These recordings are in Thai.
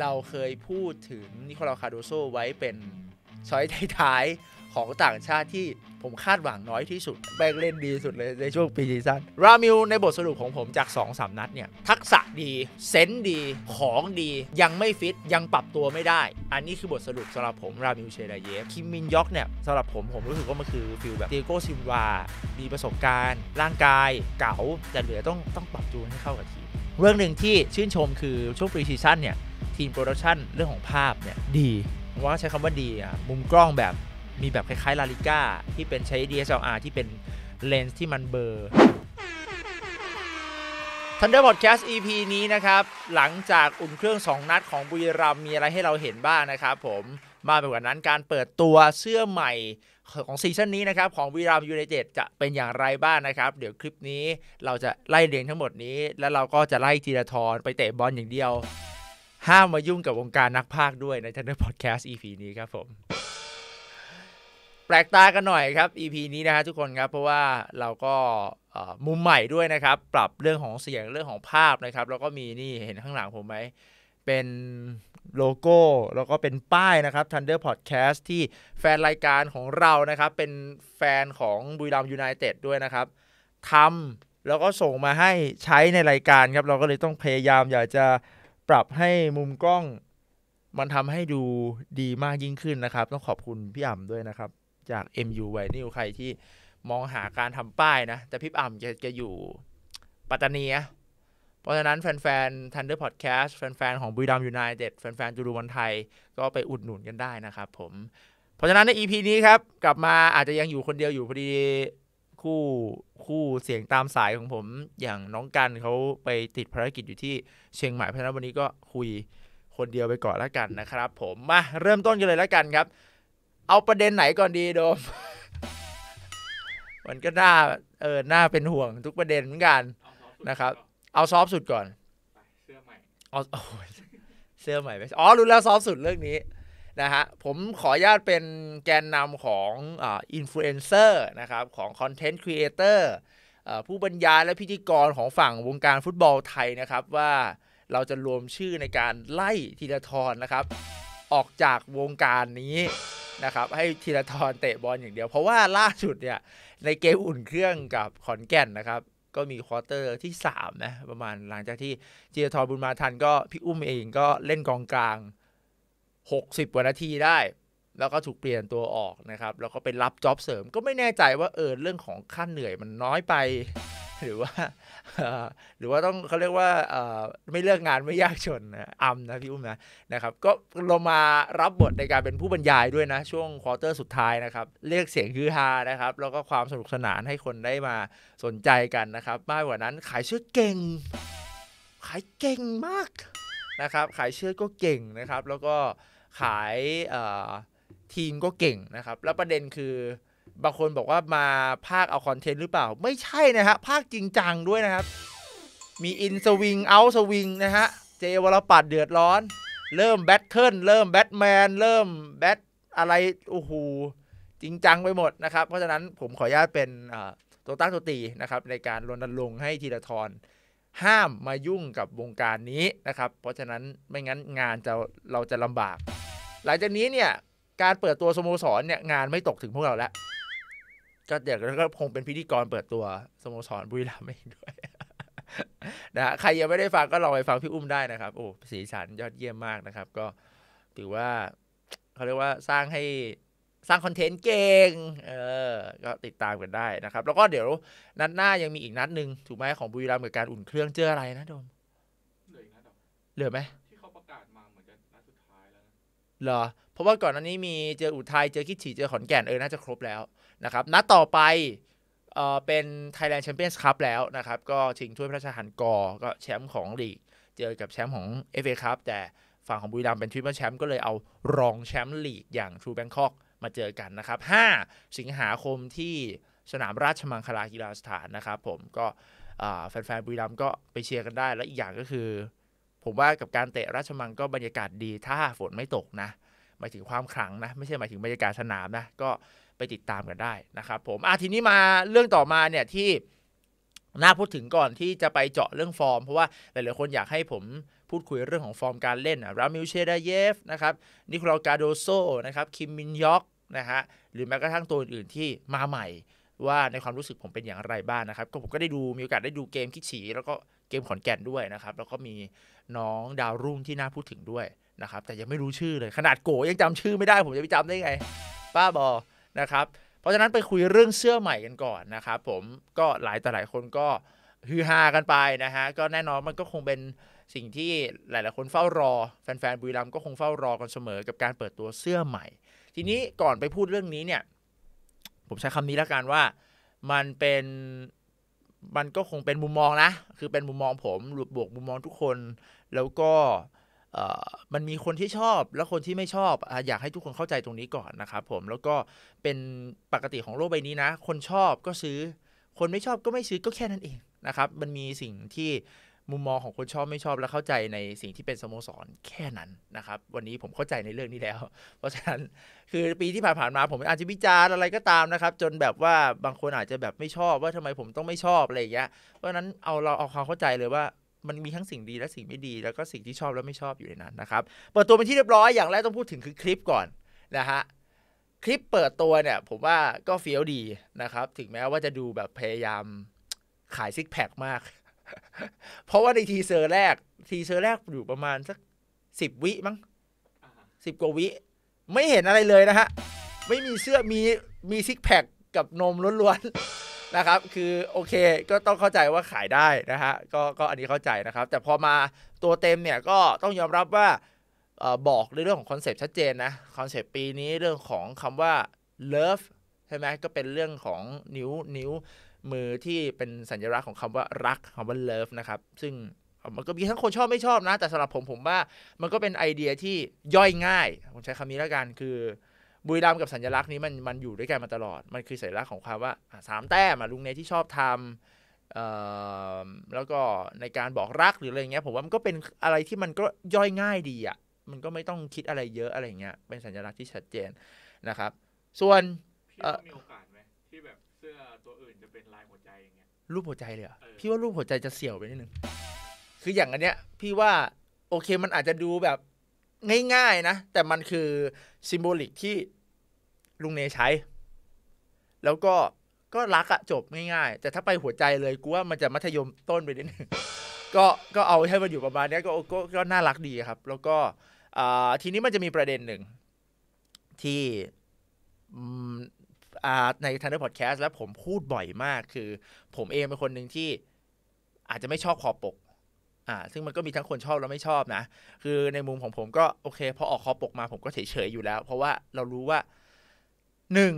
เราเคยพูดถึงนิโคลาคาโดโซไว้เป็นช้อยท้ายๆของต่างชาติที่ผมคาดหวังน้อยที่สุดแบงเล่นดีสุดเลยในช่วงปีซีซั่น รามิวในบทสรุปของผมจาก 2-3สนัดเนี่ย ทักษะดี เซนดีของดียังไม่ฟิตยังปรับตัวไม่ได้ อันนี้คือบทสรุปสำหรับผมรามิวเชดาเยฟคิมมินยอกเนี่ยสำหรับผมผมรู้สึกว่ามันคือฟิลแบบเดโกซิมวามีประสบการณ์ ร่างกายเก๋าแต่เหลือต้องต้องปรับตัวให้เข้ากับทีมเรื่องหนึ่งที่ชื่นชมคือช่วงปรีซีซั่นเนี่ยีมโปรดักชันเรื่องของภาพ เนี่ย ดีผมว่าใช้คำว่าดีอ่ะมุมกล้องแบบมีแบบคล้ายๆ ลาลิก้า ที่เป็นใช้ DSLR ที่เป็นเลนส์ที่มันเบอร์ Thunder Podcast EP นี้นะครับ หลังจากอุ่นเครื่อง 2 นัดของบุญรัมมีอะไรให้เราเห็นบ้างนะครับผมมาไปกว่านั้นการเปิดตัวเสื้อใหม่ของซีซั่นนี้นะครับ ของวีรามยูไนเต็ดจะเป็นอย่างไรบ้างนะครับเดี๋ยวคลิปนี้เราจะไล่เรียงทั้งหมดนี้ แล้วเราก็จะไล่จีรทอนไปเตะบอลอย่างเดียวห้ามมายุ่งกับวงการนักพากด้วยในทันเดอร์พอดแคสต์ EP นี้ครับผมแปลกตากันหน่อยครับ EP นี้นะฮะทุกคนครับเพราะว่าเราก็มุมใหม่ด้วยนะครับปรับเรื่องของเสียงเรื่องของภาพนะครับแล้วก็มีนี่เห็นข้างหลังผมไหมเป็นโลโก้แล้วก็เป็นป้ายนะครับ Thunder Podcast ที่แฟนรายการของเรานะครับ เป็นแฟนของบุรีรัมยูไนเต็ดด้วยนะครับทำแล้วก็ส่งมาให้ใช้ในรายการครับเราก็เลยต้องพยายาม อยากจะปรับให้มุมกล้องมันทำให้ดูดีมากยิ่งขึ้นนะครับ ต้องขอบคุณพี่อ่ำด้วยนะครับ จาก MU ไวนิวใครที่มองหาการทำป้ายนะแต่พี่อ่ำจะจะอยู่ปัตตานีเพราะฉะนั้นแฟนๆ Thunder Podcast แฟนๆของบุรีรัมยูไนเต็ดแฟนๆจูดูบอลไทย ก็ไปอุดหนุนกันได้นะครับผม เพราะฉะนั้นใน EP นี้ครับ กลับมาอาจจะยังอยู่คนเดียวอยู่พอดีคู่คู่เสียง ตามสายของผมอย่างน้องกันเขาไปติดภารกิจอยู่ที่เชียงใหม่เพราะนั้นวันนี้ก็คุยคนเดียวไปก่อนละกันนะครับ ผมมาเริ่มต้นกันเลยละกันครับ เอาประเด็นไหนก่อนดีโดมมันก็น่าเออน่าเป็นห่วงทุกประเด็นเหมือนกันนะครับ เอาซอฟสุดก่อน เสื้อใหม่เอาโอ้เสื้อใหม่ไปอ๋อ รู้แล้วซอฟสุดเรื่องนี้นะฮะผมขออนุญาตเป็นแกนนำของอินฟลูเอนเซอร์นะครับของคอนเทนต์ครีเอเตอร์ผู้บรรยายและพิธีกรของฝั่งวงการฟุตบอลไทยนะครับว่าเราจะรวมชื่อในการไล่ธีรทรนะครับออกจากวงการนี้นะครับให้ธีรทรเตะบอลอย่างเดียว เพราะว่าล่าสุดเนี่ยในเกมอุ่นเครื่องกับขอนแก่นนะครับก็มีควอเตอร์ที่3นะประมาณหลังจากที่ธีรทรบุญมาทันก็พี่อุ้มเองก็เล่นกองกลาง60กว่านาทีได้ แล้วก็ถูกเปลี่ยนตัวออกนะครับ แล้วก็ไปรับจ็อบเสริมก็ไม่แน่ใจว่าเออเรื่องของค่าเหนื่อยมันน้อยไป หรือว่าหรือว่าต้องเขาเรียกว่าไม่เลิกงานไม่ยากจนนะอำนะ พี่อุ้มนะนะครับ ก็เรามารับบทในการเป็นผู้บรรยายด้วยนะ ช่วงควอเตอร์สุดท้ายนะครับเรียกเสียงฮือฮานะครับ แล้วก็ความสนุกสนานให้คนได้มาสนใจกันนะครับมากกว่านั้นขายเชื้อเก่งขายเก่งมากนะครับ ขายเชื้อก็เก่งนะครับแล้วก็ขายทีมก็เก่งนะครับ แล้วประเด็นคือบางคนบอกว่ามาภาคเอาคอนเทนต์หรือเปล่า ไม่ใช่นะฮะภาคจริงจังด้วยนะครับ มีอินสวิงเอาสวิงนะฮะเจวรปัดเดือดร้อน เริ่มแบทเทิลเริ่มแบทแมนเริ่มแบทอะไรโอ้โหจริงจังไปหมดนะครับ เพราะฉะนั้นผมขออนุญาตเป็นตัวตั้งตัวตีนะครับในการรณรงค์ให้ธีรทร ห้ามมายุ่งกับวงการนี้นะครับเพราะฉะนั้นไม่งั้นงานจะเราจะลำบากหลังจากนี้เนี่ย การเปิดตัวสโมสรเนี่ย งานไม่ตกถึงพวกเราแล้วก็เดี๋ยวก็คงเป็นพิธีกรเปิดตัวสโมสรบุรีรัมย์เองด้วยนะใครยังไม่ได้ฟัง ก็ลองไปฟังพี่อุ้มได้นะครับ โอ้สีสันยอดเยี่ยมมากนะครับ ก็ถือว่า เขาเรียกว่าสร้างให้สร้างคอนเทนต์เก่งเออ ก็ติดตามกันได้นะครับ แล้วก็เดี๋ยวนัดหน้ายังมีอีกนัดหนึ่งถูกไหมของบุรีรัมย์กับการอุ่นเครื่องเจออะไรนะโดมนเหลือไหมเหรอเพราะว่าก่อนอันนี้มีเจออุทัยเจอคิดฉีเจอขอนแก่นเออน่าจะครบแล้ว นะครับนัดต่อไปเออเป็น Thailand Champions Cup แล้วนะครับก็ชิงถ้วยพระราชทานกอก็แชมป์ของลีก เจอกับแชมป์ของ FA คัพแต่ฝั่งของบุรีรัมย์เป็นทริปเปิลแชมป์ก็เลยเอารองแชมป์ลีก อย่างทรูแบงคอกมาเจอกันนะครับ5สิงหาคมที่สนามราชมังคลากีฬาสถานนะครับ ผมก็แฟนๆ บุรีรัมย์ก็ไปเชียร์กันได้ และอีกอย่างก็คือผมว่ากับการเตะราชมังก็บรรยากาศดีถ้าฝนไม่ตกนะหมายถึงความขลังนะไม่ใช่หมายถึงบรรยากาศสนามนะก็ไปติดตามกันได้นะครับผมอ่ะทีนี้มาเรื่องต่อมาเนี่ยที่น่าพูดถึงก่อนที่จะไปเจาะเรื่องฟอร์ม เพราะว่าหลายๆคนอยากให้ผมพูดคุยเรื่องของฟอร์มการเล่นะรามิลเชดาเยฟนะครับนิโคลกาโดโซนะครับคิมมินยอกนะฮะหรือแม้กระทั่งตัวอื่นๆที่มาใหม่ ว่าในความรู้สึกผมเป็นอย่างไรบ้างนะครับก็ผมก็ได้ดูมีโอกาสได้ดูเกมคิดฉีแล้วก็เกมขอนแก่นด้วยนะครับแล้วก็มีน้องดาวรุ่งที่น่าพูดถึงด้วยนะครับ แต่ยังไม่รู้ชื่อเลยขนาดโกยังจำชื่อไม่ได้ ผมจะไปจำได้ไงป้าบอ นะครับ เพราะฉะนั้นไปคุยเรื่องเสื้อใหม่กันก่อนนะครับผมก็หลายต่อหลายคนก็ฮือฮากันไปนะฮะก็แน่นอนมันก็คงเป็นสิ่งที่หลาย ๆ คนเฝ้ารอแฟน ๆ บุรีรัมก็คงเฝ้ารอกันเสมอ กับการเปิดตัวเสื้อใหม่ ทีนี้ก่อนไปพูดเรื่องนี้เนี่ยผมใช้คำนี้แล้วกันว่ามันเป็นมันก็คงเป็นมุมมองนะคือเป็นมุมมองผมบวกมุมมองทุกคน แล้วก็มันมีคนที่ชอบและคนที่ไม่ชอบ อยากให้ทุกคนเข้าใจตรงนี้ก่อนนะครับ ผมแล้วก็เป็นปกติของโลกใบนี้นะ คนชอบก็ซื้อ คนไม่ชอบก็ไม่ซื้อก็แค่นั้นเองนะครับ มันมีสิ่งที่มุมมองของคนชอบไม่ชอบและเข้าใจในสิ่งที่เป็นสโมสรแค่นั้นนะครับวันนี้ผมเข้าใจในเรื่องนี้แล้ว เพราะฉะนั้นคือปีที่ผ่านๆมาผมอาจจะวิจารณ์อะไรก็ตามนะครับจนแบบว่าบางคนอาจจะแบบไม่ชอบว่าทำไมผมต้องไม่ชอบอะไรอย่างเงี้ยเพราะนั้นเอาเราเอาความเข้าใจเลยว่ามันมีทั้งสิ่งดีและสิ่งไม่ดีแล้วก็สิ่งที่ชอบและไม่ชอบอยู่ในนั้นนะครับเปิดตัวเป็นที่เรียบร้อยอย่างแรกต้องพูดถึงคือคลิปก่อนนะฮะคลิปเปิดตัวเนี่ยผมว่าก็เฟี้ยวดีนะครับถึงแม้ว่าจะดูแบบพยายามขายซิกแพคมากเพราะว่าในทีเซอร์แรกทีเซอร์แรกอยู่ประมาณสักสิบวิมั้งสิบกว่าวิ ไม่เห็นอะไรเลยนะฮะ ไม่มีเสื้อมีมีซิกแพคกับนมล้วนๆนะครับคือโอเคก็ต้องเข้าใจว่าขายได้นะฮะก็ก็อันนี้เข้าใจนะครับ แต่พอมาตัวเต็มเนี่ยก็ต้องยอมรับว่า บอกในเรื่องของคอนเซปต์ชัดเจนนะ คอนเซปต์ปีนี้เรื่องของคำว่า love ใช่ไหมก็เป็นเรื่องของนิ้วนิ้วมือที่เป็นสัญลักษณ์ของคำว่ารักคำว่าเลิฟนะครับ ซึ่งมันก็มีทั้งคนชอบไม่ชอบนะ แต่สำหรับผมผมว่ามันก็เป็นไอเดียที่ย่อยง่าย ผมใช้คำนี้แล้วกันคือบุยดามกับสัญลักษณ์นี้มันมันอยู่ด้วยกันมาตลอด มันคือสัญลักษณ์ของความว่าสามแต้มลุงเนที่ชอบทำแล้วก็ในการบอกรักหรืออะไรเงี้ยผมว่ามันก็เป็นอะไรที่มันก็ย่อยง่ายดีอะ่ะมันก็ไม่ต้องคิดอะไรเยอะอะไรเงี้ยเป็นสัญลักษณ์ที่ชัดเจนนะครับ ส่วนมีโอกาสัวอื่นจะเป็นลายหัวใจอย่างเงี้ยรูปหัวใจเลยเหรอพี่ว่ารูปหัวใจจะเสี่ยวไปนิดนึงคืออย่างอันเนี้ยพี่ว่าโอเคมันอาจจะดูแบบง่าย ๆ นะ แต่มันคือซิมโบลิกที่ลุงเนใช้แล้วก็ก็รักอะจบง่ายๆ แต่ถ้าไปหัวใจเลยกูว่ามันจะมัธยมต้นไปนิดนึงก็ก็เอาให้มันอยู่ประมาณนี้ก็ก็ก็น่ารักดีครับ แล้วก็ทีนี้มันจะมีประเด็นหนึ่งที่ในนเดอร์พอดแคสต์แล้วผมพูดบ่อยมาก คือผมเองเป็นคนหนึ่งที่อาจจะไม่ชอบคอปกอ่าซึ่งมันก็มีทั้งคนชอบและไม่ชอบ นะ คือในมุมของผมก็ โอเคพอออกคอปกมา ผมก็เฉยๆอยู่แล้ว เพราะว่าเรารู้ว่าหนึ่ง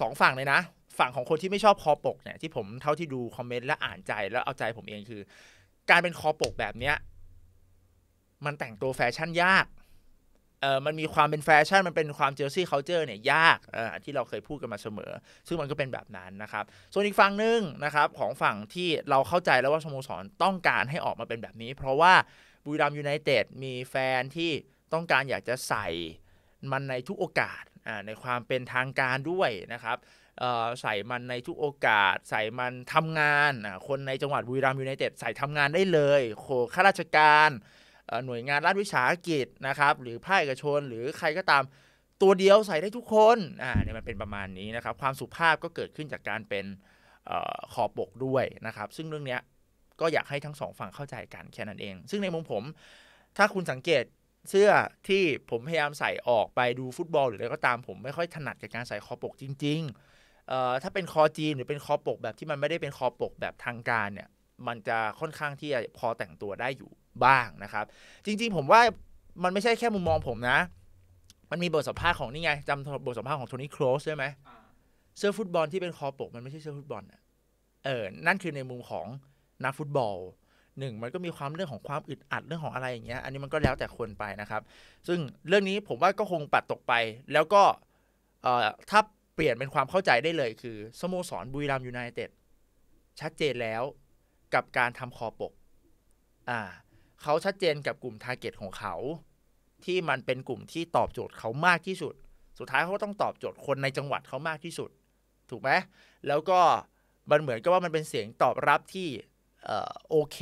สองฝั่งเลยนะ ฝั่งของคนที่ไม่ชอบคอปกเนี่ยที่ผมเท่าที่ดู คอมเมนต์และอ่านใจแล้วเอาใจผมเองคือ การเป็นคอปกแบบเนี้ย มันแต่งตัวแฟชั่นยากเออมันมีความเป็นแฟชั่นมันเป็นความเจลซี่เคาเจอร์เนี่ยยากออที่เราเคยพูดกันมาเสมอ ซึ่งมันก็เป็นแบบนั้นนะครับ ส่วนอีกฝั่งหนึ่งนะครับของฝั่งที่เราเข้าใจแล้วว่าสโมสรต้องการให้ออกมาเป็นแบบนี้ เพราะว่าบุรีรัมยูไนเต็ดมีแฟนที่ต้องการอยากจะใส่มันในทุกโอกาสอ่าในความเป็นทางการด้วยนะครับใส่มันในทุกโอกาส ใส่มันทำงาน คนในจังหวัดบุรีรัมย์ยูไนเต็ดใส่ทำงานได้เลย โคข้าราชการหน่วยงานรัฐวิสาหกิจนะครับหรือภาคเอกชน หรือใครก็ตามตัวเดียวใส่ได้ทุกคนอ่าเนี่ยมันเป็นประมาณนี้นะครับ ความสุภาพก็เกิดขึ้นจากการเป็นออขอบปกด้วยนะครับ ซึ่งเรื่องเนี้ยก็อยากให้ทั้งสองฝั่งเข้าใจกันแค่นั้นเอง ซึ่งในมุมผม ถ้าคุณสังเกตเสื้อที่ผมพยายามใส่ออกไปดูฟุตบอลหรืออะไรก็ตามผมไม่ค่อยถนัดกับการใส่คอปกจริงๆเอ่อถ้าเป็นคอจีนหรือเป็นคอปกแบบที่มันไม่ได้เป็นคอปกแบบทางการเนี่ยมันจะค่อนข้างที่จะพอแต่งตัวได้อยู่บ้างนะครับ จริงๆผมว่ามันไม่ใช่แค่มุมมองผมนะ มันมีบทสัมภาษณ์ของนี่ไงจำบทสัมภาษณ์ของโทนี่โครสได้ไหมเสื้อฟุตบอลที่เป็นคอปกมันไม่ใช่เสื้อฟุตบอลอะเออนั่นคือในมุมของนักฟุตบอลหนึ่งมันก็มีความเรื่องของความอึดอัดเรื่องของอะไรอย่างเงี้ย อันนี้มันก็แล้วแต่คนไปนะครับ ซึ่งเรื่องนี้ผมว่าก็คงปัดตกไปแล้วก็ถ้าเปลี่ยนเป็นความเข้าใจได้เลย คือสโมสรบุรีรัมยูไนเต็ดชัดเจนแล้วกับการทำคอปกอ่าเขาชัดเจนกับกลุ่มทาร์เก็ตของเขาที่มันเป็นกลุ่มที่ตอบโจทย์เขามากที่สุด สุดท้ายเขาก็ต้องตอบโจทย์คนในจังหวัดเขามากที่สุด ถูกไหม แล้วก็มันเหมือนกับว่ามันเป็นเสียงตอบรับที่โอเค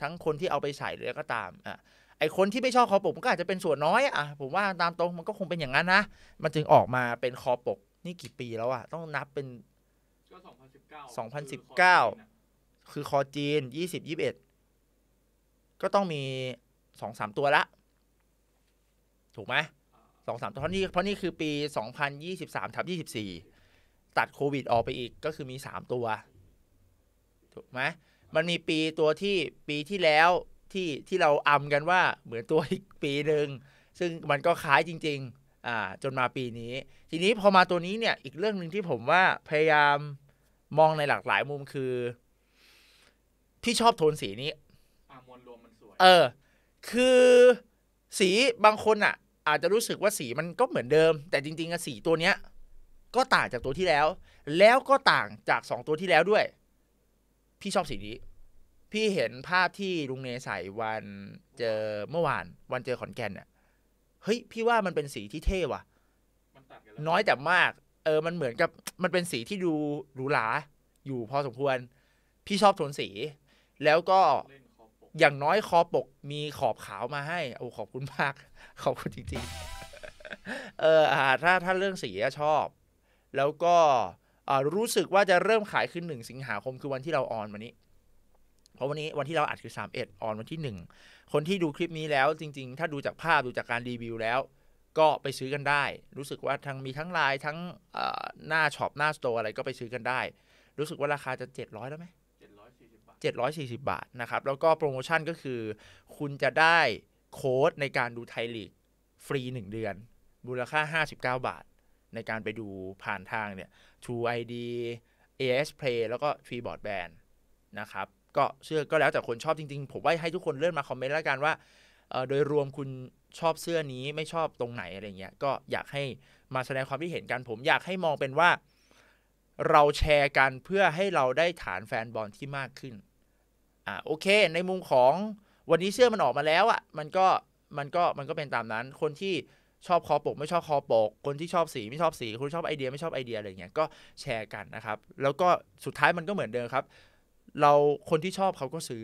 ทั้งคนที่เอาไปใส่หรือก็ตามอ่ะไอคนที่ไม่ชอบคอปกมันก็อาจจะเป็นส่วนน้อยอ่ะผมว่าตามตรงมันก็คงเป็นอย่างนั้นนะ มันจึงออกมาเป็นคอปกนี่กี่ปีแล้วอ่ะต้องนับเป็นก็2019 2019คือคอจีนยี่สิบยี่บเอ็ดก็ต้องมีสองสามตัวละ ถูกไหมสองสามตัวเพราะนี่เพราะนี่คือปีสองพันยี่สิบสามทับยี่สิบสี่ตัดโควิดออกไปอีกก็คือมีสามตัว ถูกไหมมันมีปีตัวที่ปีที่แล้วที่ที่เราอำกันว่าเหมือนตัวอีกปีหนึ่งซึ่งมันก็คล้ายจริงๆอ่าจนมาปีนี้ ทีนี้พอมาตัวนี้เนี่ย อีกเรื่องหนึ่งที่ผมว่าพยายามมองในหลากหลายมุมคือพี่ชอบโทนสีนี้มวลรวมมันสวยเออ คือสีบางคนอ่ะ อาจจะรู้สึกว่าสีมันก็เหมือนเดิม แต่จริงๆอะสีตัวเนี้ย ก็ต่างจากตัวที่แล้ว แล้วก็ต่างจากสองตัวที่แล้วด้วย พี่ชอบสีนี้ พี่เห็นภาพที่ลุงเนใส่วัน เจอเมื่อวาน วันเจอขอนแก่นเนี่ยเฮ้ย พี่ว่ามันเป็นสีที่เท่ว่ะน้อยแต่มาก เออมันเหมือนกับ มันเป็นสีที่ดูหรูหราอยู่พอสมควร พี่ชอบโทนสีแล้วก็อย่างน้อยคอปกมีขอบขาวมาให้โอ้ขอบคุณมากขอบคุณจริงๆ เออถ้าถ้าเรื่องสีชอบ แล้วก็รู้สึกว่าจะเริ่มขายขึ้นหนึ่งสิงหาคมคือวันที่เราออนวันนี้ เพราะวันนี้วันที่เราอัดคือ31ออนวันที่1คนที่ดูคลิปนี้แล้ว จริง ๆ ถ้าดูจากภาพดูจากการรีวิวแล้ว ก็ไปซื้อกันได้ รู้สึกว่าทั้งมีทั้งไลน์ทั้งหน้าช็อปหน้าสโตร์อะไรก็ไปซื้อกันได้ รู้สึกว่าราคาจะ700แล้วไหม740 บาทนะครับ แล้วก็โปรโมชั่นก็คือคุณจะได้โค้ดในการดูไทยลีกฟรี 1 เดือนมูลค่า 59 บาท ในการไปดูผ่านทางเนี่ย True ID AS Play แล้วก็ฟรีบอร์ดแบนนะครับ ก็เชื่อก็แล้วแต่คนชอบจริง ๆ ผมว่าให้ทุกคนเลื่อนมาคอมเมนต์แล้วกันว่า โดยรวมคุณชอบเสื้อนี้ไม่ชอบตรงไหนอะไรเงี้ย ก็อยากให้มาแสดงความคิดเห็นกัน ผมอยากให้มองเป็นว่าเราแชร์กันเพื่อให้เราได้ฐานแฟนบอลที่มากขึ้นอ่าโอเคในมุมของวันนี้เสื้อมันออกมาแล้วอะ่ะ มันก็มันก็มันก็เป็นตามนั้น คนที่ชอบคอปกไม่ชอบคอปก คนที่ชอบสีไม่ชอบสีคนชอบไอเดีย ไม่ชอบไอเดียอะไรเงี้ยก็แชร์กันนะครับ แล้วก็สุดท้ายมันก็เหมือนเดิมครับ เราคนที่ชอบเขาก็ซื้อ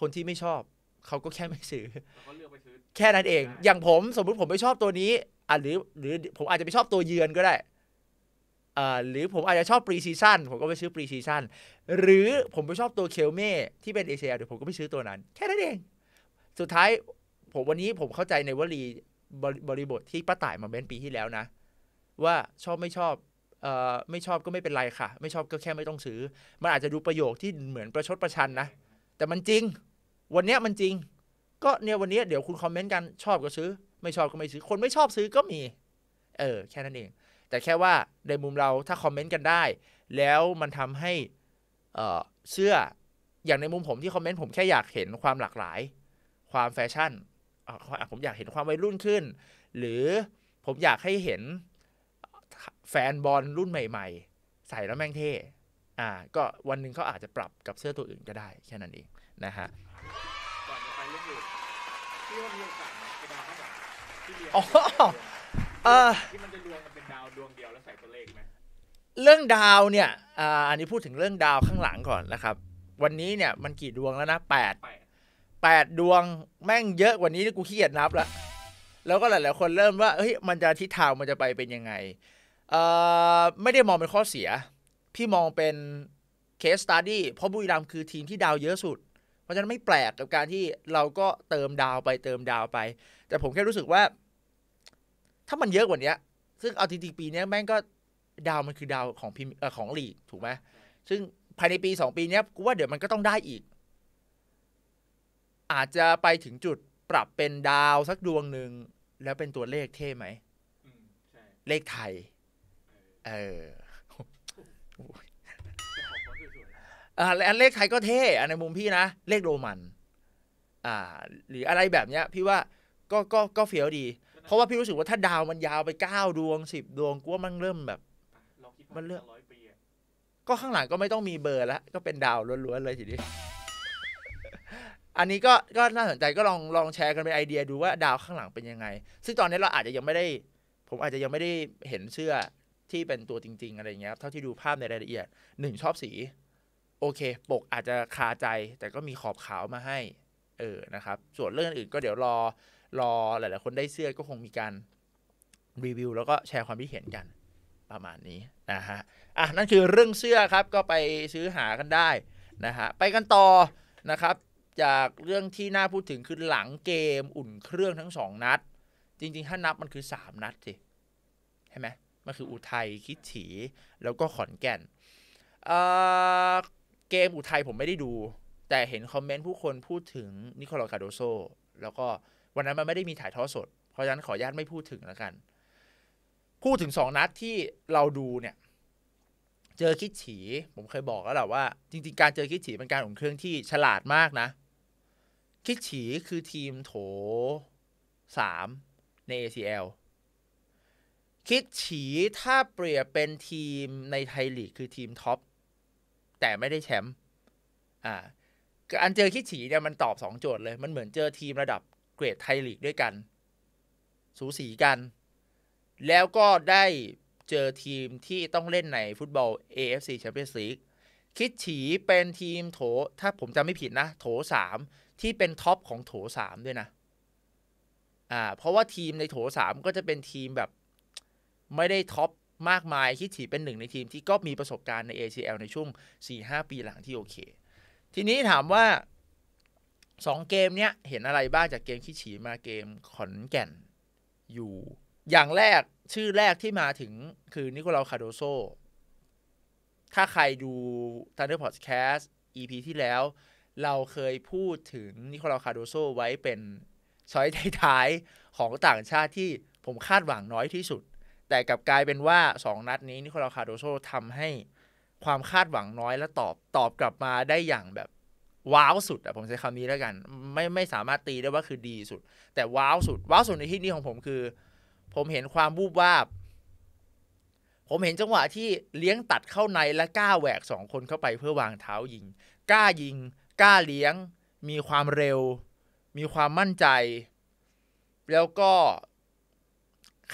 คนที่ไม่ชอบเขาก็แค่ไม่ซื้อแค่นั้นเอง อย่างผมสมมุติผมไม่ชอบตัวนี้อ่ะหรือหรือผมอาจจะไม่ชอบตัวเยือนก็ได้หรือผมอาจจะชอบปรีซีซั่นผมก็ไปซื้อปรีซีซั่นหรือผมไปชอบตัวเคลเม่ที่เป็นเอเชียเดี๋ยวผมก็ไปซื้อตัวนั้น แค่นั้นเอง สุดท้ายผมวันนี้ผมเข้าใจในวลีบริบทที่ป้าต่ายมาเบ้นปีที่แล้วนะ ว่าชอบไม่ชอบออไม่ชอบก็ไม่เป็นไรค่ะ ไม่ชอบก็แค่ไม่ต้องซื้อ มันอาจจะดูประโยคที่เหมือนประชดประชันนะ แต่มันจริง วันเนี้ยมันจริง ก็เนี่ยวันนี้เดี๋ยวคุณคอมเมนต์กันชอบก็ซื้อ ไม่ชอบก็ไม่ซื้อ คนไม่ชอบซื้อก็มีเออแค่นั้นเองแต่แค่ว่าในมุมเราถ้าคอมเมนต์กันได้ แล้วมันทำให้เชื่ออย่างในมุมผมที่คอมเมนต์ ผมแค่อยากเห็นความหลากหลาย ความแฟชั่นผมอยากเห็นความวัยรุ่นขึ้น หรือผมอยากให้เห็นแฟนบอลรุ่นใหม่ ๆ ใส่แล้วแม่งเท่อ่าก็วันหนึ่งเขาอาจจะปรับกับเสื้อตัวอื่นก็ได้แค่นั้นเองนะฮะอ๋อโอ้เออที่มันจะรวมกันเป็นดาวดวงเดียวแล้วใส่ตัวเลขไหมเรื่องดาวเนี่ยอ่าอันนี้พูดถึงเรื่องดาวข้างหลังก่อนนะครับ วันนี้เนี่ยมันกี่ดวงแล้วนะแปดแปดดวงแม่งเยอะกว่านี้กูขี้เกียจนับละแล้วก็หลายๆคนเริ่มว่าเฮ้ยมันจะทิศทางมันจะไปเป็นยังไงเอ่อไม่ได้มองเป็นข้อเสีย พี่มองเป็นเคสตัดดี้เพราะบุรีรัมคือทีมที่ดาวเยอะสุด เพราะฉะนั้นไม่แปลกกับการที่เราก็เติมดาวไปเติมดาวไป แต่ผมแค่รู้สึกว่าถ้ามันเยอะกว่านี้ ซึ่งเอาจริงๆปีนี้แม่งก็ ดาวมันคือดาวของพิมของลีกถูกไหมซึ่งภายในปีสองปีนี้กูว่าเดี๋ยวมันก็ต้องได้อีก อาจจะไปถึงจุดปรับเป็นดาวสักดวงหนึ่ง แล้วเป็นตัวเลขเท่ไหม เลขไทยเอออเลขไทยก็เท่ในมุมพี่นะ เลขโรมัน อ่า หรืออะไรแบบเนี้ย พี่ว่าก็ก็ก็เฟี้ยวดีเพราะว่าพี่รู้สึกว่าถ้าดาวมันยาวไปเก้าดวงสิบดวงกูว่ามันเริ่มแบบมันเริ่มก็ข้างหลังก็ไม่ต้องมีเบอร์ละก็เป็นดาวล้วนๆเลยทีนี้อันนี้ก็ก็น่าสนใจก็ลองลองแชร์กันเป็นไอเดียดูว่าดาวข้างหลังเป็นยังไง ซึ่งตอนนี้เราอาจจะยังไม่ได้ ผมอาจจะยังไม่ได้เห็นเสื้อที่เป็นตัวจริง ๆอะไรเงี้ยเท่าที่ดูภาพในรายละเอียดหนึ่งชอบสี โอเค ปกอาจจะคาใจแต่ก็มีขอบขาวมาให้ เออนะครับ ส่วนเรื่องอื่นก็เดี๋ยวรอรอหลายๆคนได้เสื้อก็คงมีการรีวิว แล้วก็แชร์ความคิดเห็นกันประมาณนี้ นะฮะอ่ะ นั่นคือเรื่องเสื้อครับก็ไปซื้อหากันได้นะฮะไปกันต่อ นะครับ จากเรื่องที่น่าพูดถึงคือหลังเกมอุ่นเครื่องทั้งสองนัด จริงๆถ้านับมันคือ 3 นัดสิใช่ไหมมันคืออุทัยคิดถีแล้วก็ขอนแก่นเเกมอุทัยผมไม่ได้ดู แต่เห็นคอมเมนต์ผู้คนพูดถึงนิโคลคาโดโซแล้วก็วันนั้นมันไม่ได้มีถ่ายทอดสด เพราะฉะนั้นขออนุญาตไม่พูดถึงแล้วกัน พูดถึงสองนัดที่เราดูเนี่ย เจอคิดฉีผมเคยบอกแล้วแหละว่าจริงๆ การเจอคิดฉีเป็นการอุ่นเครื่องที่ฉลาดมากนะ คิดฉีคือทีมโถสามใน ACL คิดฉีถ้าเปรียบเป็นทีมในไทยลีกคือทีมท็อป แต่ไม่ได้แชมป์อ่าอันเจอคิดฉีเนี่ยมันตอบสองโจทย์เลย มันเหมือนเจอทีมระดับเกรดไทยลีกด้วยกัน สูสีกัน แล้วก็ได้เจอทีมที่ต้องเล่นในฟุตบอล AFC Champions League คิดฉีเป็นทีมโถ ถ้าผมจำไม่ผิดนะ โถสามที่เป็นท็อปของโถสามด้วยนะอ่าเพราะว่าทีมในโถสามก็จะเป็นทีมแบบไม่ได้ท็อปมากมาย คิดฉีเป็นหนึ่งในทีมที่ก็มีประสบการณ์ใน ACL ในช่วง 4-5 ปีหลังที่โอเค ทีนี้ถามว่าสองเกมเนี้ยเห็นอะไรบ้างจากเกมขี้ฉีมาเกมขอนแก่นอยู่ อย่างแรกชื่อแรกที่มาถึงคือ นิโคลาคาโดโซถ้าใครดู Thunder Podcast EP ที่แล้วเราเคยพูดถึงนิโคลาคาโดโซไว้เป็นช้อยท้ายๆ ของต่างชาติที่ผมคาดหวังน้อยที่สุด แต่กับกลายเป็นว่า 2 นัดนี้นิโคลาคาโดโซทำให้ความคาดหวังน้อยและตอบตอบกลับมาได้อย่างแบบว้าวสุดอะผมใช้คำนี้แล้วกันไม่ไม่สามารถตีได้ว่าคือดีสุด แต่ว้าวสุดว้าวสุดในที่นี้ของผมคือ ผมเห็นความบูบวาบผมเห็นจังหวะที่เลี้ยงตัดเข้าในและกล้าแหวกสองคนเข้าไปเพื่อวางเท้า ยิงกล้ายิงกล้าเลี้ยง มีความเร็ว มีความมั่นใจ แล้วก็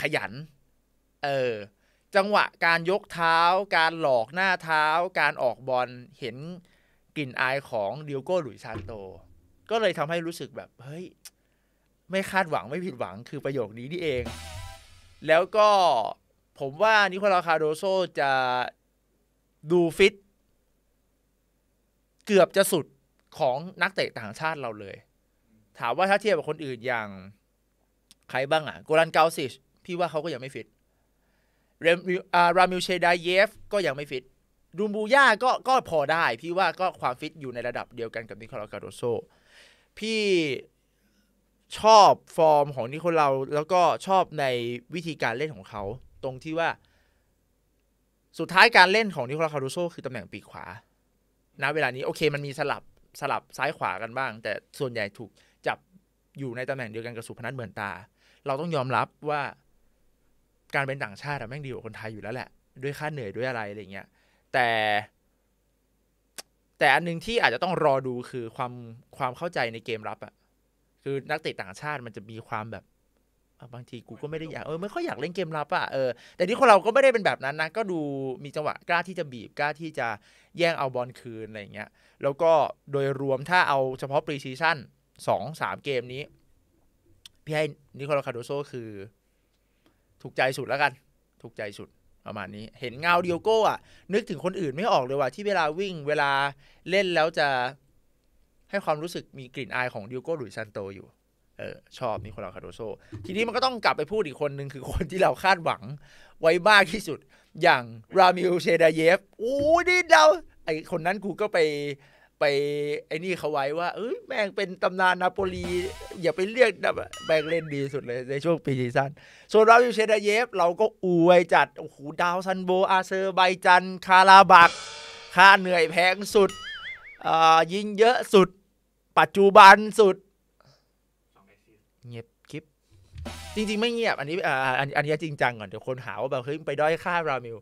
ขยันเออจังหวะการยกเท้า การหลอกหน้าเท้า การออกบอลเห็นกลิ่นอายของเดียโก้หลุยซานโต ก็เลยทำให้รู้สึกแบบ เฮ้ย ไม่คาดหวังไม่ผิดหวังคือประโยคนี้นี่เอง แล้วก็ผมว่านิโคลาคาโดโซจะดูฟิต เกือบจะสุดของนักเตะต่างชาติเราเลย ถามว่าถ้าเทียบกับคนอื่นอย่างใครบ้างอ่ะโกลันเกาซิช พี่ว่าเขาก็ยังไม่ฟิตเรามิลเชดาเยฟก็ยังไม่ฟิตดูมบูย่าก็ก็พอได้ พี่ว่าก็ความฟิตอยู่ในระดับเดียวกันกับนิโคลาการโดโซพี่ชอบฟอร์มของนิโคลาแล้วก็ชอบในวิธีการเล่นของเขา ตรงที่ว่า สุดท้ายการเล่นของนิโคลาคาร์โดโซคือตำแหน่งปีกขวา ณ เวลานี้โอเคมันมีสลับสลับซ้ายขวากันบ้าง แต่ส่วนใหญ่ถูกจับอยู่ในตำแหน่งเดียวกันกับสุพนัทเหมือนตา เราต้องยอมรับว่าการเป็นต่างชาติแม่งดีกว่าคนไทยอยู่แล้วแหละด้วยค่าเหนื่อยด้วยอะไรอะไรเงี้ยแต่ แต่อันนึงที่อาจจะต้องรอดูคือความความเข้าใจในเกมรับอะ่ะคือนักเตะต่างชาติมันจะมีความแบบ บางที กูก็ไม่ได้อยาก เออ ไม่ค่อยอยากเล่นเกมรับอะ่ะเออแต่ที่คนเราก็ไม่ได้เป็นแบบนั้นนะ ก็ดูมีจังหวะกล้าที่จะบีบกล้าที่จะแย่งเอาบอลคืนอะไรเงี้ย แล้วก็โดยรวมถ้าเอาเฉพาะปรีซีซั่นสองสามเกมนี้ พี่ให้นิโคลคาโดโซคือ ถูกใจสุดแล้วกัน ถูกใจสุดประมาณนี้เห็นเงาเดียโก้อะนึกถึงคนอื่นไม่ออกเลยว่ะที่เวลาวิ่งเวลาเล่นแล้วจะให้ความรู้สึกมีกลิ่นอายของเดียโก้หรือซันโตอยู่เออชอบนคนคราคาโดโซ ทีนี้มันก็ต้องกลับไปพูดอีกคนหนึ่งคือคนที่เราคาดหวังไว้มากที่สุด อย่างรามิลเชดาเยฟโอ้ยนี่เราไอคนนั้นกูก็ไปไปไอ้นี่เขาไว้ว่าเอ้ยแม่งเป็นตำนานนาโปลี อย่าไปเรียกแบ่งเล่นดีสุดเลย ในช่วงปีซีซั่นส่วนเราอยู่เชดเยฟเราก็อวยจัดโอ้โหดาวซันโบอาเซอร์ไบจัน คาราบัก ค่าเหนื่อยแพงสุด ยิงเยอะสุด ปัจจุบันสุดเงียบคลิป จริงๆ ไม่เงียบอันนี้อ่าอันนี้จริงจังก่อนเดี๋ยวคนหาว่าแบบเฮ้ยไปด้อยค่ารามิว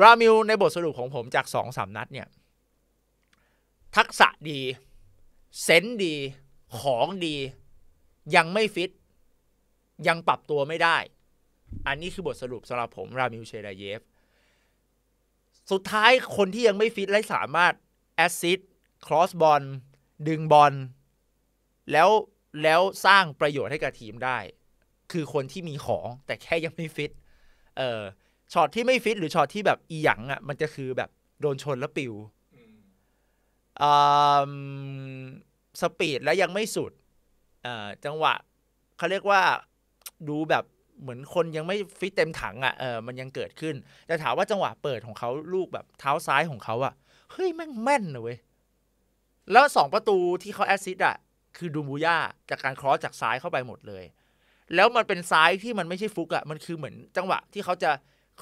รามิวในบทสรุปของผมจากสองสามนัดเนี่ยทักษะดี เซนดีของดียังไม่ฟิต ยังปรับตัวไม่ได้ อันนี้คือบทสรุปสำหรับผมรามิวเชไาเยฟ สุดท้ายคนที่ยังไม่ฟิตและสามารถแอสซิตครอสบอลดึงบอล แล้วแล้วสร้างประโยชน์ให้กับทีมได้ คือคนที่มีของแต่แค่ยังไม่ฟิตเออช็อตที่ไม่ฟิต หรือช็อตที่แบบอีหยังอะ่ะมันจะคือแบบโดนชนแล้วปิวสปีดแล้วยังไม่สุดจังหวะเขาเรียกว่าดูแบบเหมือนคนยังไม่ฟิตเต็มถังอะ่ะเออมันยังเกิดขึ้น แต่ถามว่าจังหวะเปิดของเขาลูกแบบเท้าซ้ายของเขาอะ่ะเฮ้ยแม่งแม่นเลยเว้ย แล้วสองประตูที่เขาแอซซิดอะ่ะ คือดูมูย่าจากการครอสจากซ้ายเข้าไปหมดเลย แล้วมันเป็นซ้ายที่มันไม่ใช่ฟุกอะ่ะมันคือเหมือน จังหวะที่เขาจะ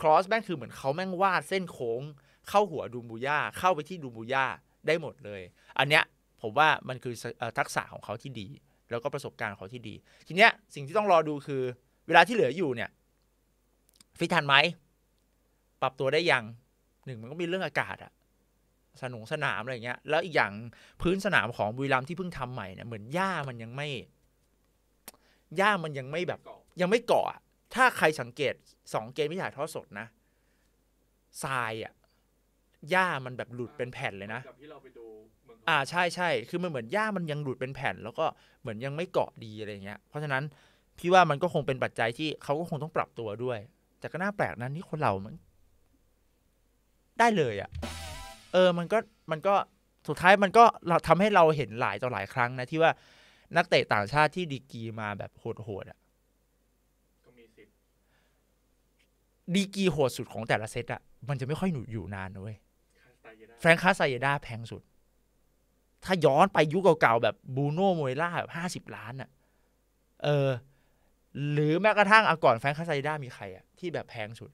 ครอสแม่งคือเหมือนเขาแม่งวาดเส้นโค้งเข้าหัวดูมูย่าเข้าไปที่ดูมูย่าได้หมดเลย อันเนี้ยผมว่ามันคือทักษะของเขาที่ดี แล้วก็ประสบการณ์เขาที่ดี ทีเนี้ยสิ่งที่ต้องรอดูคือ เวลาที่เหลืออยู่เนี่ยฟิตทันไหมปรับตัวได้ยังหนึ่งมันก็มีเรื่องอากาศอะสนุงสนามอะไรเงี้ย แล้วอีกอย่างพื้นสนามของบุรีรัมที่เพิ่งทำใหม่เนี่ยเหมือนหญ้ามันยังไม่หญ้ามันยังไม่แบบ ยังไม่เกาะถ้าใครสังเกตสองเกมที่ถ่ายทอดสดนะทรายอะหญ้ามันแบบหลุดเป็นแผ่นเลยนะอ่าใช่ใช่ คือมันเหมือนหญ้ามันยังหลุดเป็นแผ่น แล้วก็เหมือนยังไม่เกาะดีอะไรเงี้ย เพราะฉะนั้นพี่ว่ามันก็คงเป็นปัจจัยที่เขาก็คงต้องปรับตัวด้วยแต่ก็น่าแปลกนะนที่คนเรา มันได้เลยอะ่ะเออ มันก็มันก็สุดท้ายมันก็เราทำให้เราเห็นหลายต่อหลายครั้ง นะ ที่ว่านักเตะต่างชาติที่ดีกีมาแบบโหดๆอะ่ะดีกีโหดสุดของแต่ละเซตอะ่ะมันจะไม่ค่อยหนุอยู่นานเว้ยแฟรงคัไซเยดาแพงสุด ถ้าย้อนไปยุคเก่าๆ แบบบูโน่โมเอล่าแบบห้าสิบล้านอะเออ หรือแม้กระทั่งอาก่อนแฟรงคัไซเยดามีใครอะที่แบบแพงสุด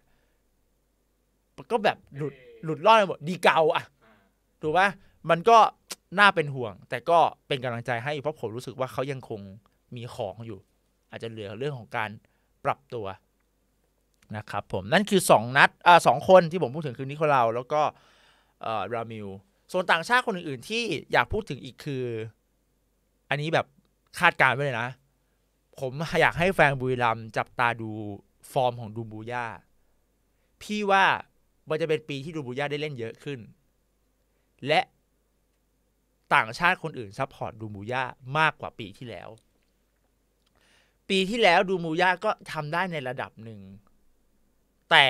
ก็แบบหลุดหลุดรอดไปหมดดีเก่าอะถูกปะมันก็น่าเป็นห่วง แต่ก็เป็นกำลังใจให้เพราะผมรู้สึกว่าเขายังคงมีของอยู่ อาจจะเหลือเรื่องของการปรับตัว นะครับผมนั่นคือสองนัดอ่าสองคนที่ผมพูดถึงคือนิโคลาแล้วก็เออ่รามิลส่วนต่างชาติคนอื่นๆที่อยากพูดถึงอีกคือ อันนี้แบบคาดการไว้เลยนะ ผมอยากให้แฟนบุรีรัมจับตาดูฟอร์มของดูบูย่าพี่ว่ามันจะเป็นปีที่ดูบูย่าได้เล่นเยอะขึ้น และต่างชาติคนอื่นซัพพอร์ตดูบูย่ามากกว่าปีที่แล้ว ปีที่แล้วดูมูย่าก็ทำได้ในระดับหนึ่ง แต่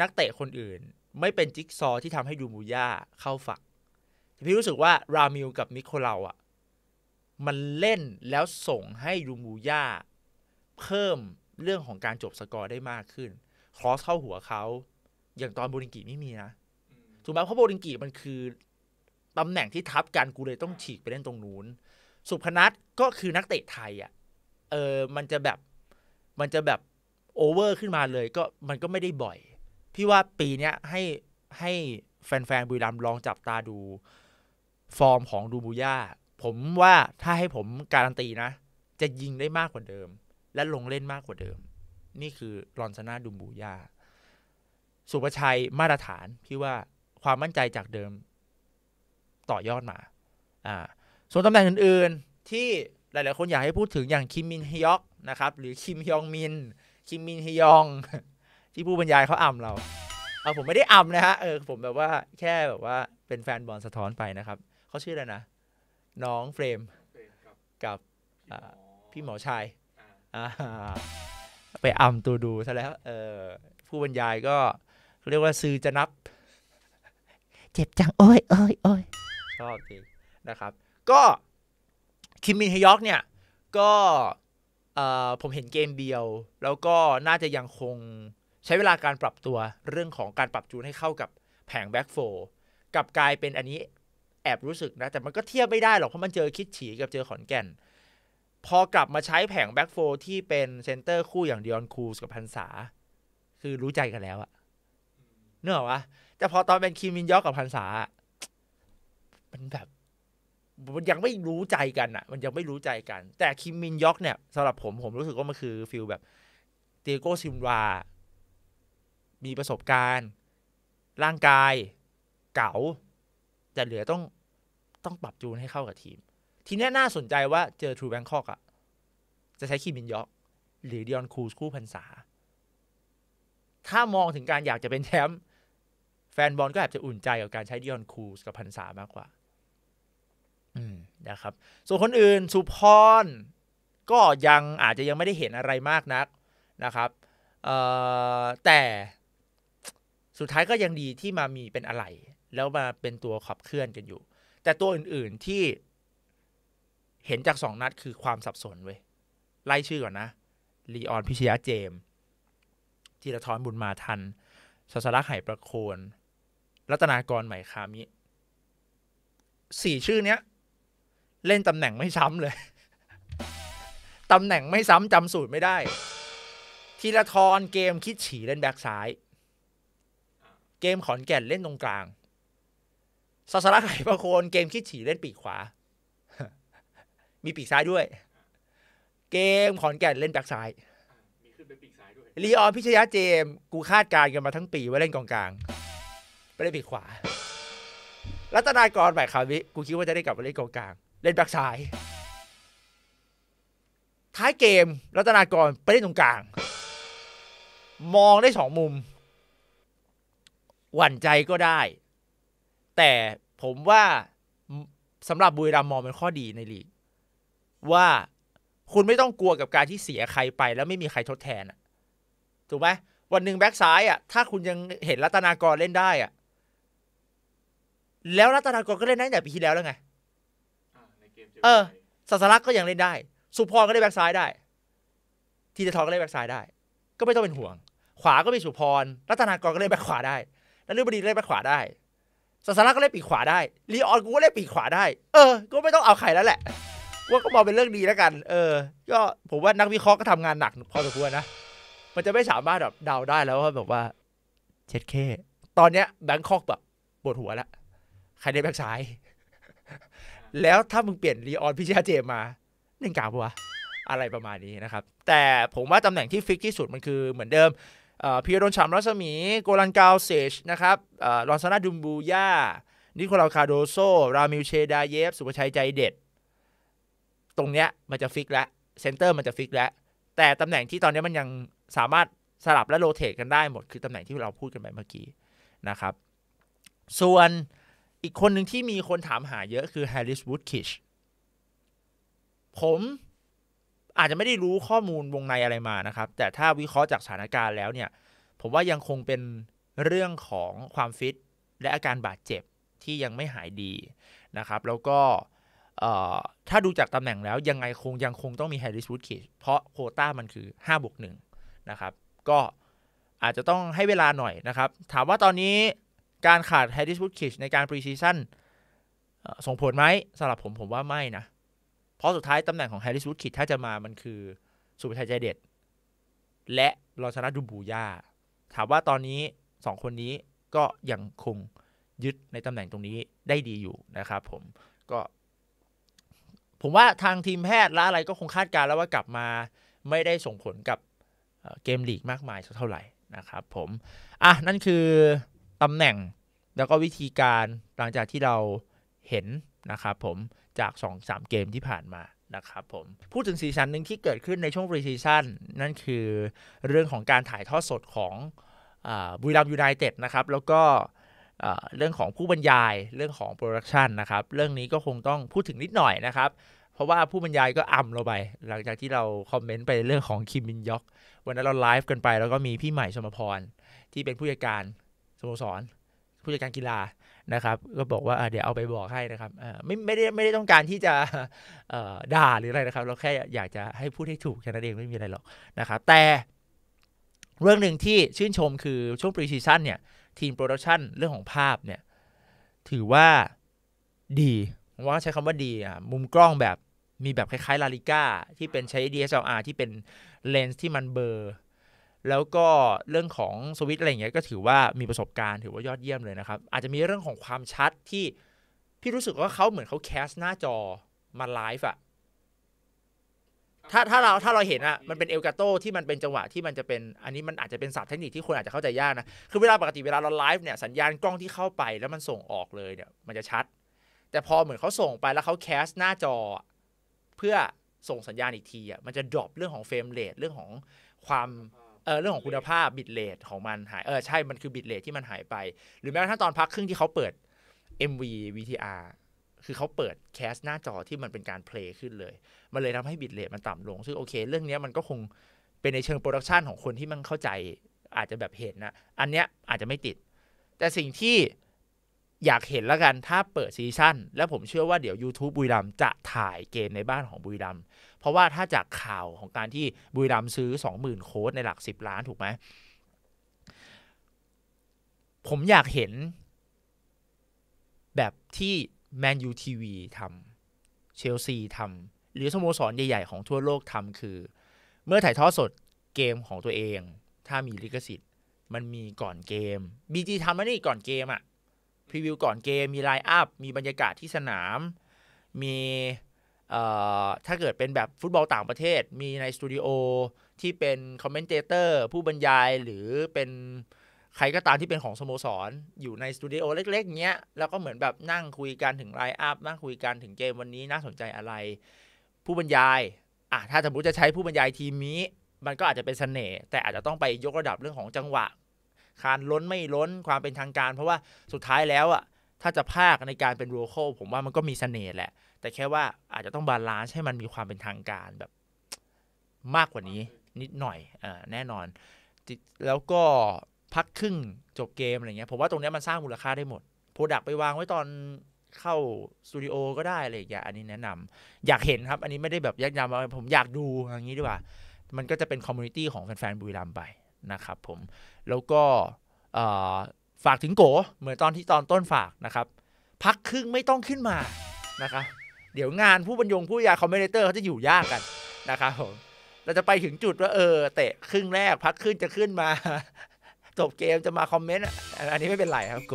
นักเตะคนอื่นไม่เป็นจิ๊กซอที่ทำให้ดูมูย่าเข้าฝัก พี่รู้สึกว่ารามิลกับมิโคลาอ่ะ มันเล่นแล้วส่งให้ดูมูย่า เพิ่มเรื่องของการจบสกอร์ได้มากขึ้น คลอสเข้าหัวเขา อย่างตอนโบริงกิไม่มีนะ ถูกไหมเพราะโบริงกิมันคือตำแหน่งที่ทับกันกูเลยต้องฉีกไปเล่นตรงนู้น สุพนัทก็คือนักเตะไทย อ่ะเออมันจะแบบมันจะแบบโอเวอร์ขึ้นมาเลยก็มันก็ไม่ได้บ่อยพี่ว่าปีเนี้ยให้ให้แฟนๆบุรีรัมลองจับตาดูฟอร์มของดูบูย่า ผมว่าถ้าให้ผมการันตีนะ จะยิงได้มากกว่าเดิม และลงเล่นมากกว่าเดิม นี่คือลอนซานาดูบูย่า สุประชัยมาตรฐาน พี่ว่าความมั่นใจจากเดิมต่อยอดมาอ่าส่วนตำแหน่งอื่นๆที่หลายๆ คนอยากให้พูดถึงอย่าง คิมมินฮยอกนะครับ หรือคิมฮยองมินคิมมินฮยองที่ผู้บรรยายเขาอ่ำเราเอาผมไม่ได้อ่ำนะฮะ เออผมแบบว่าแค่แบบว่าเป็นแฟนบอลสะท้อนไปนะครับ เขาชื่ออะไรนะ น้องเฟรมกับพี่หมอชายไปอ่ำตัวดูซะแล้วเออผู้บรรยายก็เรียกว่าซื้อจะนับ เจ็บจัง โอ้ยโอ้ยโอ้ยชอบจริงนะครับ ก็คิมมินฮยอกเนี่ย ก็ผมเห็นเกมเดียว แล้วก็น่าจะยังคงใช้เวลาการปรับตัวเรื่องของการปรับจูนให้เข้ากับแผงแบ็กโฟกับกลายเป็นอันนี้แอบรู้สึกนะ แต่มันก็เทียบไม่ได้หรอก เพราะมันเจอคิดฉีกับเจอขอนแก่น พอกลับมาใช้แผงแบ็กโฟที่เป็นเซนเตอร์คู่อย่างดิออนคูสกับพันษา คือรู้ใจกันแล้วอะเนอะวะแต่พอตอนเป็นคิมินยอกกับพันษา มันแบบมันยังไม่รู้ใจกันอะมันยังไม่รู้ใจกัน แต่คิมมินยอกเนี่ยสำหรับผมผมรู้สึกว่ามันคือฟิลแบบเตโกซิมวามีประสบการณ์ร่างกาย เก่าแต่เหลือต้องต้องปรับจูนให้เข้ากับทีมทีนี้น่าสนใจว่าเจอทรูแบงคอกอ่ะ จะใช้คีมินยอกหรือดิออนคูสคู่พันษา ถ้ามองถึงการอยากจะเป็นแชมป์แฟนบอลก็อาจจะอุ่นใจกับการใช้ดิออนคูสกับพันษามากกว่านะครับส่วนคนอื่นสุพรก็ยังอาจจะยังไม่ได้เห็นอะไรมากนักนะครับแต่สุดท้ายก็ยังดีที่มามีเป็นอะไร แล้วมาเป็นตัวขับเคลื่อนกันอยู่ แต่ตัวอื่นๆที่ เห็นจากสองนัดคือความสับสนเว้ยไล่ชื่อก่อนนะลีออนพิชยะเจมธีรทรบุญมาทันสสรักไหประโคนรัตนากรใหม่คามิสี่ชื่อเนี้ย เล่นตำแหน่งไม่ซ้ำเลย ตำแหน่งไม่ซ้ำจำสูตรไม่ได้ธีรทรเกมคิดฉีเล่นแบ็กซ้ายเกมขอนแก่นเล่นตรงกลางสัสระไข่ประโคนเกมคิดฉี่เล่นปีกขวา มีปีกซ้ายด้วย เกมขอนแก่นเล่นแบ็กซ้ายลีออนพิชยะเจม กูคาดการณ์กันมาทั้งปีว่าเล่นกองกลาง ไปเล่นปีกขวา รัตนากรใหม่คาวิกูคิดว่าจะได้กลับมาเล่นกองกลาง เล่นแบ็กซ้าย ท้ายเกมรัตนากรไปเล่นตรงกลาง มองได้สองมุมหวั่นใจก็ได้ แต่ผมว่าสำหรับบุรีรัมมองเป็นข้อดีในลีกว่าคุณไม่ต้องกลัวกับการที่เสียใครไป แล้วไม่มีใครทดแทนถูกไหมวันหนึ่งแบ็กซ้ายอ่ะถ้าคุณยังเห็นรัตนากรเล่นได้ อ่ะ แล้วรัตนากรก็เล่นได้แต่ปีที่แล้วแล้วไงเออสัสลักก็ยังเล่นได้ สุพรก็เล่นแบ็กซ้ายได้ ทีเดทอก็เล่นแบ็กซ้ายได้ ก็ไม่ต้องเป็นห่วง ขวาก็มีสุพรรัตนากรก็เล่นแบ็กขวาได้แล้วนฤบดีเล่นไปขวาได้ศาสนาก็เล่นปีกขวาได้ลีออนกูก็เล่นปีกขวาได้ เออ ก็ไม่ต้องเอาใครแล้วแหละ ว่าก็มองเป็นเรื่องดีแล้วกัน เออ ก็ผมว่านักวิเคราะห์ก็ทำงานหนักพอสมควรนะ มันจะไม่สามารถแบบเดาได้แล้วว่าแบบว่าเช็ดเคตอนเนี้ย แบงคอกแบบปวดหัวแล้วใครได้แบงคซ้าย แล้วถ้ามึงเปลี่ยนลีออนพิชาเจมาเล่นกลางปะวะอะไรประมาณนี้นะครับ แต่ผมว่าตำแหน่งที่ฟิกที่สุดมันคือเหมือนเดิมเพียโดนฉ่ำรัศมี โกลันกาวเซชนะครับลอนซานาดุมบูย่า นิโคลาคาโดโซ รามิลเชดาเยฟ สุภชัยใจเด็ด ตรงเนี้ยมันจะฟิกแล้ว เซนเตอร์มันจะฟิกแล้ว แต่ตำแหน่งที่ตอนนี้มันยังสามารถสลับและโรเตทกันได้หมดคือตำแหน่งที่เราพูดกันไปเมื่อกี้นะครับ ส่วนอีกคนหนึ่งที่มีคนถามหาเยอะคือแฮร์ริสวูดคิช ผมอาจจะไม่ได้รู้ข้อมูลวงในอะไรมานะครับแต่ถ้าวิเคราะห์จากสถานการณ์แล้วเนี่ยผมว่ายังคงเป็นเรื่องของความฟิต และอาการบาดเจ็บที่ยังไม่หายดีนะครับแล้วก็ถ้าดูจากตำแหน่งแล้วยังไงคงยังคงต้องมีแฮร์ริสวูดคิเพราะโคต้ามันคือ5บวกหนะครับก็อาจจะต้องให้เวลาหน่อยนะครับถามว่าตอนนี้การขาดแฮร์ริสวูดคิในการปรีซีซั่นส่งผลไหมสำหรับผมผมว่าไม่นะเพราะสุดท้ายตำแหน่งของแฮร์ริสวูดคิดถ้าจะมามันคือ สุภชัยใจเด็ด และรอชนะดูบูยาถามว่าตอนนี้สองคนนี้ก็ยังคงยึดในตำแหน่งตรงนี้ได้ดีอยู่นะครับผมก็ ผมว่าทางทีมแพทย์และอะไรก็คงคาดการแล้วว่ากลับมาไม่ได้ส่งผลกับเกมลีกมากมายเท่าไหร่ นะครับผม อ่ะนั่นคือตำแหน่งแล้วก็วิธีการหลังจากที่เราเห็นนะครับผมจาก 2-3 เกมที่ผ่านมานะครับผม พูดถึงซีซันหนึ่งที่เกิดขึ้นในช่วงฟรีซีซั่นนั่นคือเรื่องของการถ่ายทอดสดของบุรีรัมยูไนเต็ดนะครับ แล้วก็เรื่องของผู้บรรยายเรื่องของโปรดักชันนะครับ เรื่องนี้ก็คงต้องพูดถึงนิดหน่อยนะครับ เพราะว่าผู้บรรยายก็อ่ำเราไป หลังจากที่เราคอมเมนต์ไปเรื่องของคิมบินยอกวันนั้นเราไลฟ์กันไปแล้วก็มีพี่ใหม่สมพรที่เป็นผู้จัดการสโมสรผู้จัดการกีฬานะครับ ก็บอกว่าเดี๋ยวเอาไปบอกให้นะครับไม่ไม่ได้ไม่ได้ต้องการที่จะด่าหรืออะไรนะครับ เราแค่อยากจะให้พูดให้ถูกแค่นั้นเองไม่มีอะไรหรอกนะครับแต่เรื่องหนึ่งที่ชื่นชมคือช่วงปรีซีซั่นเนี่ยทีมโปรดักชันเรื่องของภาพเนี่ย ถือว่าดี ว่าใช้คำว่าดีอ่ะมุมกล้องแบบมีแบบคล้ายๆ ลาลิก้าที่เป็นใช้ DSLR ที่เป็นเลนส์ที่มันเบอร์แล้วก็เรื่องของสวิตอะไรอย่างเงี้ยก็ถือว่ามีประสบการณ์ถือว่ายอดเยี่ยมเลยนะครับ อาจจะมีเรื่องของความชัดที่ พี่รู้สึกว่าเขาเหมือนเขาแคส หน้าจอมาไลฟ์อะถ้าถ้าเราถ้าเราเห็นอะมันเป็นเอลกาโตที่มันเป็นจังหวะที่มันจะเป็นอันนี้มันอาจจะเป็นศัพท์เทคนิคที่คนอาจจะเข้าใจยากนะคือเวลาปกติเวลาเราไลฟ์เนี่ยสัญญาณกล้องที่เข้าไป แล้วมันส่งออกเลยเนี่ย มันจะชัด แต่พอเหมือนเขาส่งไปแล้วเขาแคสหน้าจอเพื่อส่งสัญญาณอีกทีอะมันจะดรอปเรื่องของเฟรมเรทเรื่องของความเรื่องของคุณภาพบิตเลทของมันหายเออใช่มันคือบิตเลทที่มันหายไป หรือแม้กระทั่งตอนพักครึ่งที่เขาเปิด MV VTR คือเขาเปิดแคสหน้าจอที่มันเป็นการเพลย์ขึ้นเลย มันเลยทำให้บิตเลทมันต่ำลง ซึ่งโอเคเรื่องนี้มันก็คง เป็นในเชิงโปรดักชันของคนที่มันเข้าใจอาจจะแบบเห็นนะอันเนี้ยอาจจะไม่ติด แต่สิ่งที่อยากเห็นแล้วกันถ้าเปิดซีซั่น แล้วผมเชื่อว่าเดี๋ยว YouTube บุยดรัมจะถ่ายเกมในบ้านของบุยดรัมเพราะว่าถ้าจากข่าวของการที่บุยดรัมซื้อ 20,000 โค้ดในหลัก 10 ล้านถูกไหม ผมอยากเห็นแบบที่แมนยูทีวีทำเชลซีทำหรือสโมสรใหญ่ ๆ ของทั่วโลกทำคือ เมื่อถ่ายทอดสดเกมของตัวเอง ถ้ามีลิขสิทธิ์มันมีก่อนเกมบีจีทำมานี่ก่อนเกมอะ่ะรีวิวก่อนเกมมีไลน์อัพมีบรรยากาศที่สนาม มีถ้าเกิดเป็นแบบฟุตบอลต่างประเทศมีในสตูดิโอที่เป็นคอมเมนเตเตอร์ผู้บรรยายหรือเป็นใครก็ตามที่เป็นของสโมสร อยู่ในสตูดิโอเล็กๆ เงี้ยแล้วก็เหมือนแบบนั่งคุยกันถึงไลน์อัพนั่งคุยกันถึงเกมวันนี้น่าสนใจอะไร ผู้บรรยาย อ่ะถ้าสมมติจะใช้ผู้บรรยายทีมนี้มันก็อาจจะเป็นสเสน่ห์แต่อาจจะต้องไปยกระดับเรื่องของจังหวะคานล้นไม่ล้นความเป็นทางการ เพราะว่าสุดท้ายแล้วอ่ะถ้าจะภาคในการเป็นโเคอลผมว่ามันก็มีเสน่ห์แหละ แต่แค่ว่าอาจจะต้องบาลานซ์ให้มันมีความเป็นทางการแบบ มากกว่านี้นิดหน่อยอแน่นอน แล้วก็พักครึ่ง จบเกม อะไรเงี้ยผมว่าตรงนี้มันสร้างมูลค่าได้หมด โปรดักไปวางไว้ตอนเข้าสตูดิโอก็ได้อะไรอย่างอันนี้แนะนำ อยากเห็นครับอันนี้ไม่ได้แบบยักยำผมอยากดูอย่างนี้ดีกว่า มันก็จะเป็นคอมมูนิตี้ของแฟนๆบุรีรัมย์ไปนะครับผมแล้วก็ฝากถึงโก เหมือนตอนที่ตอนต้นฝากนะครับ พักครึ่งไม่ต้องขึ้นมานะครับเดี๋ยวงานผู้บรรยงผู้ยาคอมเมนเตอร์เขาจะอยู่ยากกันนะครับผมเราจะไปถึงจุดว่าเออเตะครึ่งแรก พักขึ้นจะขึ้นมา จบเกมจะมาคอมเมนต์ อันนี้ไม่เป็นไรครับโก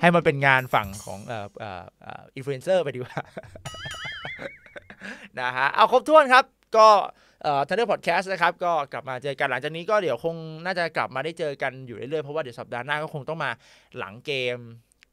ให้มันเป็นงานฝั่งของอินฟลูเอนเซอร์ไปดีกว่านะฮะเอาครบถ้วนครับก็ทันเดอร์พอดแคสต์นะครับก็กลับมาเจอกันหลังจากนี้ก็เดี๋ยวคงน่าจะกลับมาได้เจอกันอยู่เรื่อยๆเพราะว่าเดี๋ยวสัปดาห์หน้าก็คงต้องมาหลังเกม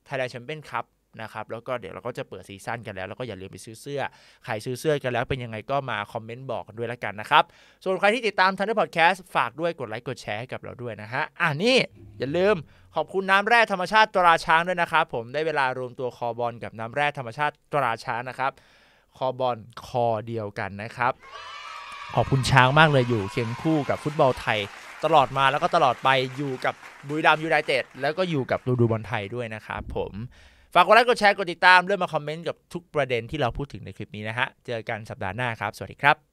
ไทยแลนด์แชมเปี้ยนคัพนะครับแล้วก็เดี๋ยวเราก็จะเปิดซีซั่นกันแล้วแล้ว ก็อย่าลืมไปซื้อเสื้อใครซื้อเสื้อกันแล้วเป็นยังไงก็มาคอมเมนต์บอกกันด้วยละกันนะครับส่วนใครที่ติดตามทันเดอร์พอดแคสต์ฝากด้วยกดไลค์กดแชร์ให้กับเราด้วยนะฮะอ่านี่อย่าลืมขอบคุณน้ำแร่ธรรมชาติตราช้างด้วยนะครับผมได้เวลารวมตัวคอบอลกับน้ำแร่ธรรมชาติตราช้างนะครับคอบอลคอเดียวกันนะครับขอบคุณช้างมากเลยอยู่เคียงคู่กับฟุตบอลไทย ตลอดมาแล้วก็ตลอดไปอยู่กับบุรีรัมยูไนเต็ดแล้วก็อยู่กับดูดูบอลไทยด้วยนะครับผมฝากกดไลค์กดแชร์กดติดตามเรื่องมาคอมเมนต์กับทุกประเด็นที่เราพูดถึงในคลิปนี้นะฮะ เจอกันสัปดาห์หน้าครับ สวัสดีครับ